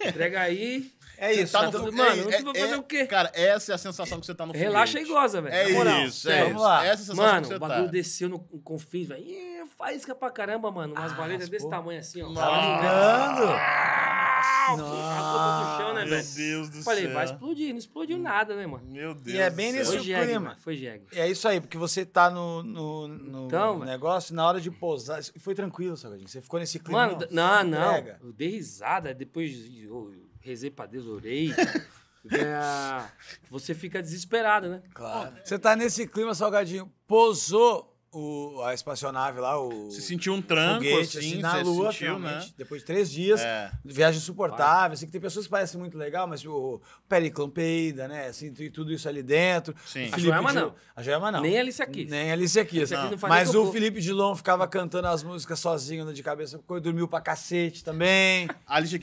Entrega aí. É isso, tá, tá né? no Mano, é, não vou é, fazer é, o quê? Cara, essa é a sensação que você tá no fundo. Relaxa e goza, velho. É moral, isso, é Vamos lá. É essa é a sensação mano, que você tá. Mano, o bagulho desceu no, no confins, velho. Faz isso pra caramba, mano. Umas ah, valetas desse tamanho assim, ó. Tá ligando? Ah! Chão, né, meu Deus do Falei, céu. Falei, vai explodir. Não explodiu nada, né, mano? Meu Deus E é bem nesse foi jegue, clima. Mano. Foi jegue. É isso aí, porque você tá no, no, no então, negócio, na hora de pousar... Foi tranquilo, Salgadinho? Você ficou nesse clima? Mano, não, não. Entrega. Eu dei risada, depois eu rezei pra Deus, orei. é, você fica desesperado, né? Claro. Você tá nesse clima, Salgadinho. Pousou o, a espaçonave lá, o. Se sentiu um tranco, foguete, assim, assim na lua, sentiu, finalmente. Né? Depois de três dias, é. viagem suportável, assim, que tem pessoas que parecem muito legal, mas tipo, o Periclão peida, né? Assim, tudo isso ali dentro. Sim. A Joelma não. A Joelma não. Nem a Alice aqui. Nem a Alice aqui. Não. mas o Felipe Dilon ficava cantando as músicas sozinho, né, de cabeça, dormiu pra cacete também. a Alice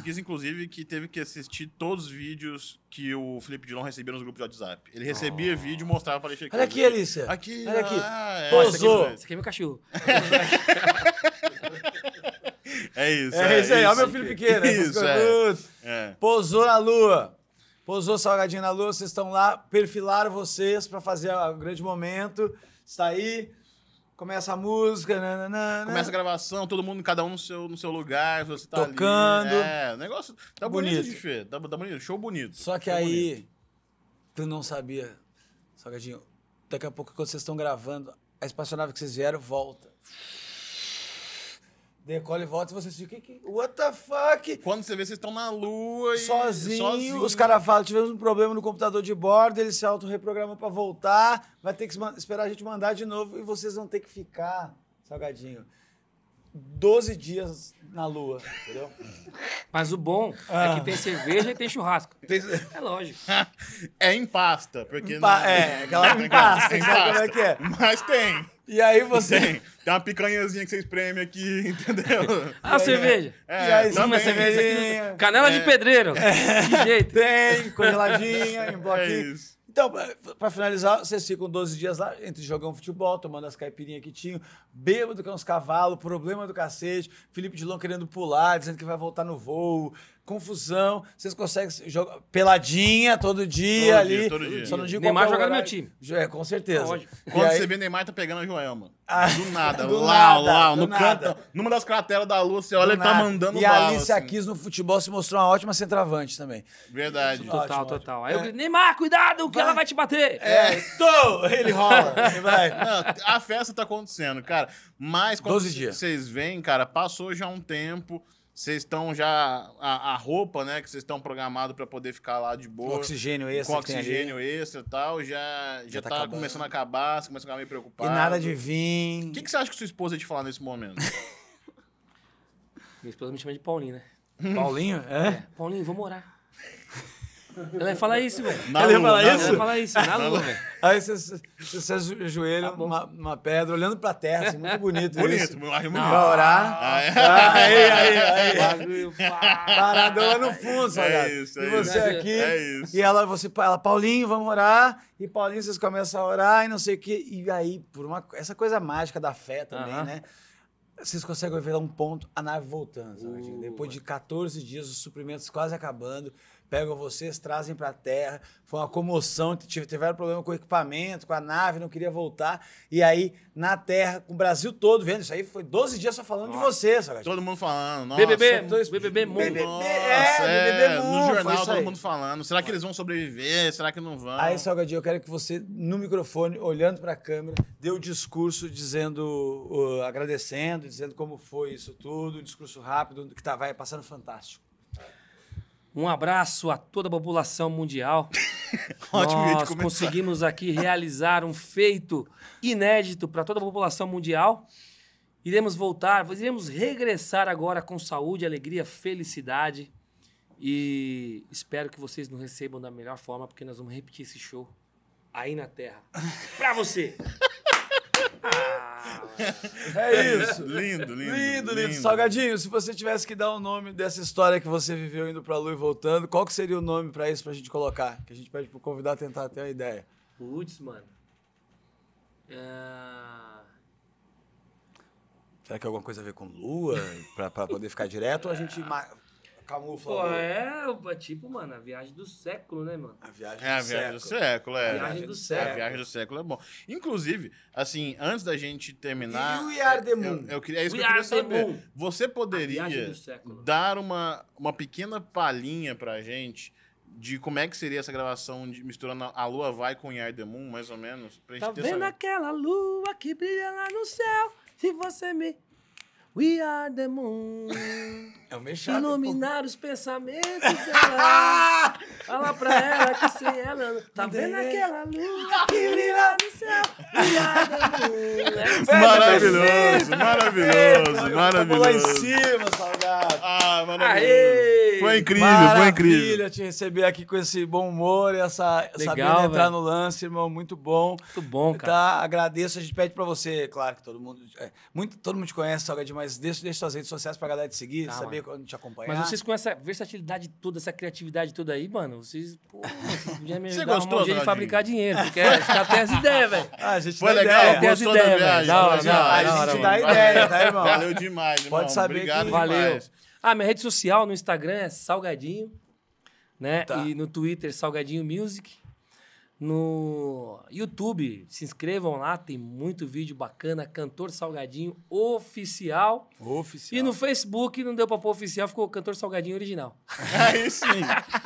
quis, inclusive, que teve que assistir todos os vídeos que o Felipe Dilon recebia nos grupos de WhatsApp. Ele recebia oh. vídeo e mostrava pra Alicia Keys. Olha aqui, Alice Aqui. Olha aqui. Ah, é. Gozou. Isso é. aqui é meu cachorro. É isso. É, é isso aí. Olha meu filho pequeno. Isso, é, é. Pousou na lua. Pousou salgadinho na lua. Vocês estão lá, perfilaram vocês para fazer o um grande momento. Está aí. Começa a música. Nananana. Né, né, né, Começa a gravação, todo mundo, cada um no seu, no seu lugar. Você tá Tocando. Ali. É, o negócio tá, tá bonito, bonito tá, tá, bonito, show bonito. Só que show aí, bonito. tu não sabia, salgadinho. Daqui a pouco, quando vocês estão gravando, a espaçonave que vocês vieram volta. Decola e volta e vocês ficam, que, que, what the fuck? Quando você vê, vocês estão na lua e... Sozinho, sozinho. os caras falam, tivemos um problema no computador de bordo, ele se auto pra voltar, vai ter que esperar a gente mandar de novo e vocês vão ter que ficar, salgadinho. 12 dias na lua, entendeu? Mas o bom ah. é que ah. tem cerveja e tem churrasco. Tem... É lógico. é em pasta, porque... Pa não... É, aquela em pasta, é em pasta. como é que é. Mas tem. E aí você... Tem, tem uma picanhazinha que você espreme aqui, entendeu? ah, cerveja. É, e aí, também. Canela é. é. de pedreiro. É. Que jeito. Tem, congeladinha, em bloquinho. É isso. Então, para finalizar, vocês ficam 12 dias lá, entre jogando futebol, tomando as caipirinhas que tinham, bêbado com os é cavalos, problema do cacete, Felipe Dilon querendo pular, dizendo que vai voltar no voo, confusão. Vocês conseguem jogar peladinha todo dia todo ali. Dia, todo dia. Só não digo Neymar joga no meu time. É, com certeza. Lógico. Quando você vê Neymar tá pegando a Joelma. Ah, do nada, do lá, nada, lá, no nada. canto, numa das crateras da lua, você olha, ele tá mandando E bala, a Alice assim. Aquis no futebol se mostrou uma ótima centroavante também. Verdade. É total, ótimo, total. Ótimo. Aí eu Neymar, cuidado, que vai. ela vai te bater. É, é. tô! Ele rola, vai. Não, a festa tá acontecendo, cara. Mas quando vocês veem, cara, passou já um tempo vocês estão já. A, a, roupa, né? Que vocês estão programados para poder ficar lá de boa. Com oxigênio extra. Com oxigênio extra e tal. Já, já, já tá, tá começando a acabar, você começa a ficar meio preocupado. E nada de vir. O que, que você acha que sua esposa ia te falar nesse momento? Minha esposa me chama de Paulinho, né? Paulinho? É? é. Paulinho, vou morar. Ela ia falar isso, velho. Ela ia falar isso? Ela ia falar isso, na lua, velho. Aí você, você joelho tá uma, uma, pedra, olhando pra terra, assim, muito bonito bonito, isso. Bonito, muito Pra orar. Ah, é. Aí, aí, aí. Bagulho, Parada lá no fundo, sabe? É isso, é E você isso. aqui. É isso. E ela, você, ela, Paulinho, vamos orar. E Paulinho, vocês começam a orar e não sei o quê. E aí, por uma, essa coisa mágica da fé também, uh -huh. né? vocês conseguem ver um ponto, a nave voltando, Uh. Depois de 14 dias, os suprimentos quase acabando, pegam vocês, trazem para a terra. Foi uma comoção, tiveram problema com o equipamento, com a nave, não queria voltar. E aí, na terra, com o Brasil todo vendo isso aí, foi 12 dias só falando nossa, de vocês. Sabe? Todo mundo falando. Nossa, BBB, dois, BBB Mundo. BBB, nossa, é, é, Mundo. No jornal, todo mundo falando. Será que eles vão sobreviver? Será que não vão? Aí, Salgadinho, eu quero que você, no microfone, olhando para a câmera, dê o um discurso dizendo, uh, agradecendo, dizendo como foi isso tudo, um discurso rápido, que tá, vai passando fantástico. Um abraço a toda a população mundial. Ótimo Nós conseguimos aqui realizar um feito inédito para toda a população mundial. Iremos voltar, iremos regressar agora com saúde, alegria, felicidade. E espero que vocês nos recebam da melhor forma, porque nós vamos repetir esse show aí na Terra. Pra você! ah. É isso. lindo, lindo, lindo, lindo, lindo. Salgadinho, se você tivesse que dar o um nome dessa história que você viveu indo pra Lua e voltando, qual que seria o nome pra isso pra gente colocar? Que a gente pede pro convidado tentar ter uma ideia. Putz, mano. É... Será que é alguma coisa a ver com lua? pra, pra poder ficar direto? ou a gente camufla. Pô, é, é, tipo, mano, a viagem do século, né, mano? A viagem é, do é. a viagem século. do século, é. A viagem do século. a viagem do século é bom. Inclusive, assim, antes da gente terminar. E o Are Eu, queria, é isso We que eu queria saber. Você poderia dar uma, uma pequena palhinha pra gente de como é que seria essa gravação de, misturando a lua vai com Yard the mais ou menos? Pra gente tá vendo essa... aquela lua que brilha lá no céu? Se você me We are the moon. É o mexado, Iluminar pô. os pensamentos dela. Fala pra ela que sem ela. Tá vendo aquela lua que brilha no céu? We are the moon. É maravilhoso, maravilhoso, maravilhoso. Tá Vamos lá em cima, salgado. Ah, maravilhoso. Aê! Foi incrível, Maravilha foi incrível. te receber aqui com esse bom humor, essa Legal, entrar no lance, irmão, muito bom. Muito bom, cara. Tá, agradeço, a gente pede para você, claro que todo mundo, é, muito, todo mundo te conhece, Salgadinho, mas deixa, deixa suas redes sociais pra galera te seguir, tá, saber quando te acompanhar. Mas vocês com essa versatilidade toda, essa criatividade toda aí, mano, vocês, pô, podiam me ajudar você gostou, um de fabricar dinheiro, porque é, os caras as ideias, velho. Ah, a gente foi legal, ideia. gostou ideias, da viagem. Não, não, não, a gente dá ideia, tá, irmão? Valeu demais, irmão. Pode saber Obrigado que... Valeu. Ah, minha rede social no Instagram é Salgadinho, né? Tá. E no Twitter, Salgadinho Music no YouTube. Se inscrevam lá, tem muito vídeo bacana. Cantor Salgadinho Oficial. Oficial. E no Facebook, não deu pra pôr oficial, ficou Cantor Salgadinho Original. Aí sim.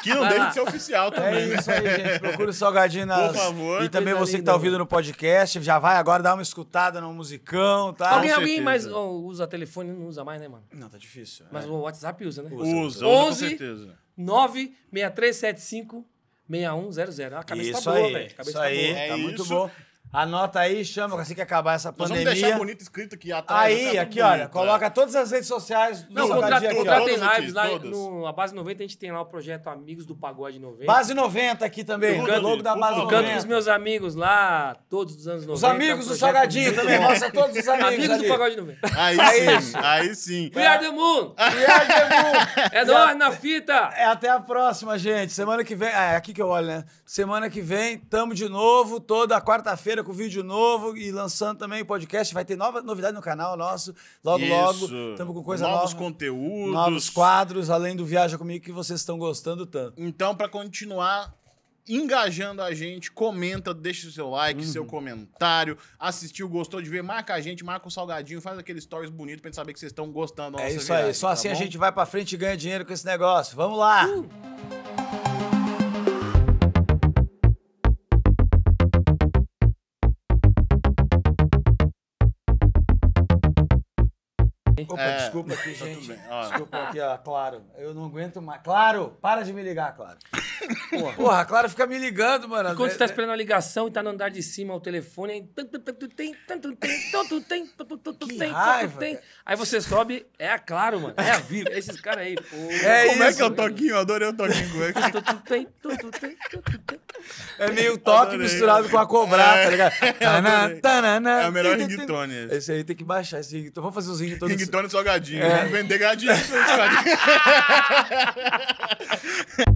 Que não Vai deixa de ser oficial é também. É isso aí, gente. Procura o Salgadinho nas... Por favor. E também Coisa você que tá ouvindo mano. no podcast, já vai agora dar uma escutada no musicão, tá? Alguém, alguém mas oh, usa telefone, não usa mais, né, mano? Não, tá difícil. É. Mas é. o WhatsApp usa, né? Usa, usa, 11, usa com certeza. 96375 6100. A cabeça isso tá boa, velho. Cabeça tá aí, boa. É tá muito bom. Anota aí, chama assim que acabar essa Nós pandemia. vamos deixar bonito escrito aqui atrás. Aí, né? aqui, bonito, olha, coloca é. todas as redes sociais do Não, contratem lives lá. No, a Base 90 a gente tem lá o projeto Amigos do Pagode 90. Base 90 aqui também, o logo da Base 90. Canto com os meus amigos lá, todos dos anos 90. Os amigos do Sagadinho também, mostra todos os amigos Amigos do Pagode 90. Aí sim, aí sim. We are the moon! We are the moon! É nós na fita! É até a próxima, gente. Semana que vem, é aqui que eu olho, né? Semana que vem, tamo de novo, toda quarta-feira com vídeo novo e lançando também o podcast. Vai ter nova novidade no canal nosso, logo, Isso. logo. Estamos com coisa Novos nova, conteúdos. Novos quadros, além do Viaja Comigo, que vocês estão gostando tanto. Então, para continuar engajando a gente, comenta, deixa o seu like, uhum. seu comentário, assistiu, gostou de ver, marca a gente, marca o salgadinho, faz aqueles stories bonitos pra gente saber que vocês estão gostando da é nossa É isso viagem, aí, só tá assim bom? a gente vai pra frente e ganha dinheiro com esse negócio. Vamos lá! Uh. Opa, é, desculpa aqui, tá gente. desculpa aqui, ó. Claro, eu não aguento mais. Claro, para de me ligar, Claro. Porra, Claro fica me ligando, mano. Quando você tá esperando a ligação e tá no andar de cima o telefone, aí... Que tem aí você sobe, é a Claro, mano. É a Vivo. É esses caras aí, pô. É Como é isso, é que é o toquinho? Eu adorei o toquinho. é que... É meio toque adorei. misturado com a cobrar, tá é. tá ligado? É, é, é o melhor ringtone. Esse aí tem que baixar esse ringtone. Vamos fazer os ringtones McDonald's salgadinho. É. Né? Vender gadinho. É.